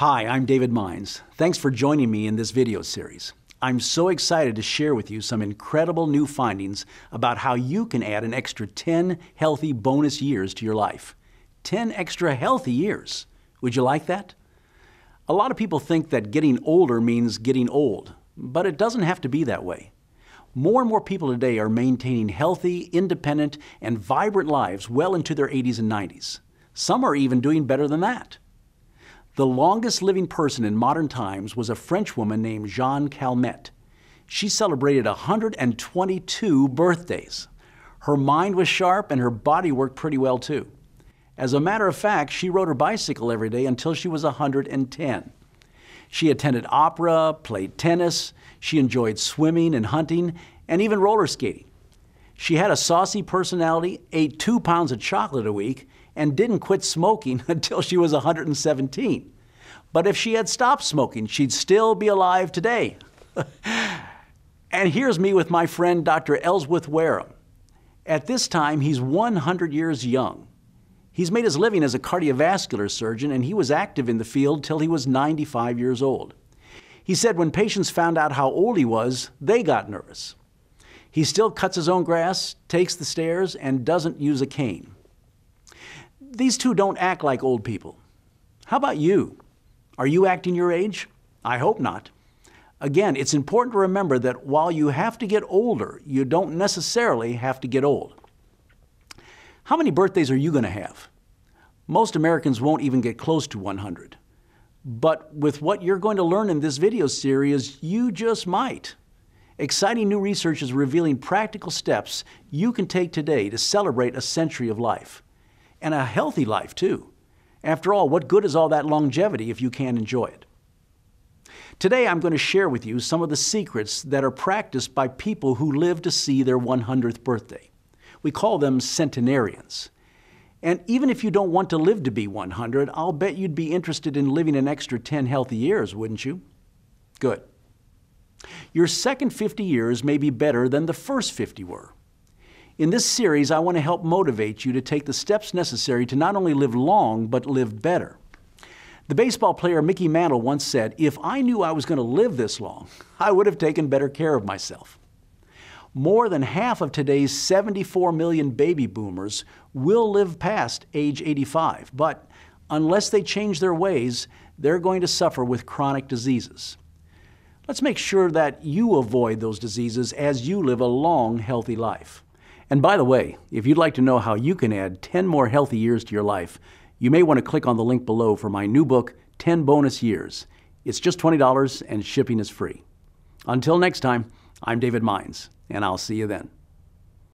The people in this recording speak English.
Hi, I'm David Mines. Thanks for joining me in this video series. I'm so excited to share with you some incredible new findings about how you can add an extra 10 healthy bonus years to your life. 10 extra healthy years. Would you like that? A lot of people think that getting older means getting old, but it doesn't have to be that way. More and more people today are maintaining healthy, independent, and vibrant lives well into their 80s and 90s. Some are even doing better than that. The longest living person in modern times was a French woman named Jeanne Calmette. She celebrated 122 birthdays. Her mind was sharp and her body worked pretty well too. As a matter of fact, she rode her bicycle every day until she was 110. She attended opera, played tennis, she enjoyed swimming and hunting, and even roller skating. She had a saucy personality, ate two pounds of chocolate a week, and didn't quit smoking until she was 117. But if she had stopped smoking, she'd still be alive today. and here's me with my friend Dr. Ellsworth Wareham. At this time, he's 100 years young. He's made his living as a cardiovascular surgeon, and he was active in the field till he was 95 years old. He said when patients found out how old he was, they got nervous. He still cuts his own grass, takes the stairs, and doesn't use a cane. These two don't act like old people. How about you? Are you acting your age? I hope not. Again, it's important to remember that while you have to get older, you don't necessarily have to get old. How many birthdays are you going to have? Most Americans won't even get close to 100. But with what you're going to learn in this video series, you just might. Exciting new research is revealing practical steps you can take today to celebrate a century of life. And a healthy life, too. After all, what good is all that longevity if you can't enjoy it? Today, I'm going to share with you some of the secrets that are practiced by people who live to see their 100th birthday. We call them centenarians. And even if you don't want to live to be 100, I'll bet you'd be interested in living an extra 10 healthy years, wouldn't you? Good. Your second 50 years may be better than the first 50 were. In this series, I want to help motivate you to take the steps necessary to not only live long, but live better. The baseball player Mickey Mantle once said, If I knew I was going to live this long, I would have taken better care of myself. More than half of today's 74 million baby boomers will live past age 85, but unless they change their ways, they're going to suffer with chronic diseases. Let's make sure that you avoid those diseases as you live a long, healthy life. And by the way, if you'd like to know how you can add 10 more healthy years to your life, you may want to click on the link below for my new book, 10 Bonus Years. It's just $20 and shipping is free. Until next time, I'm David Mines, and I'll see you then.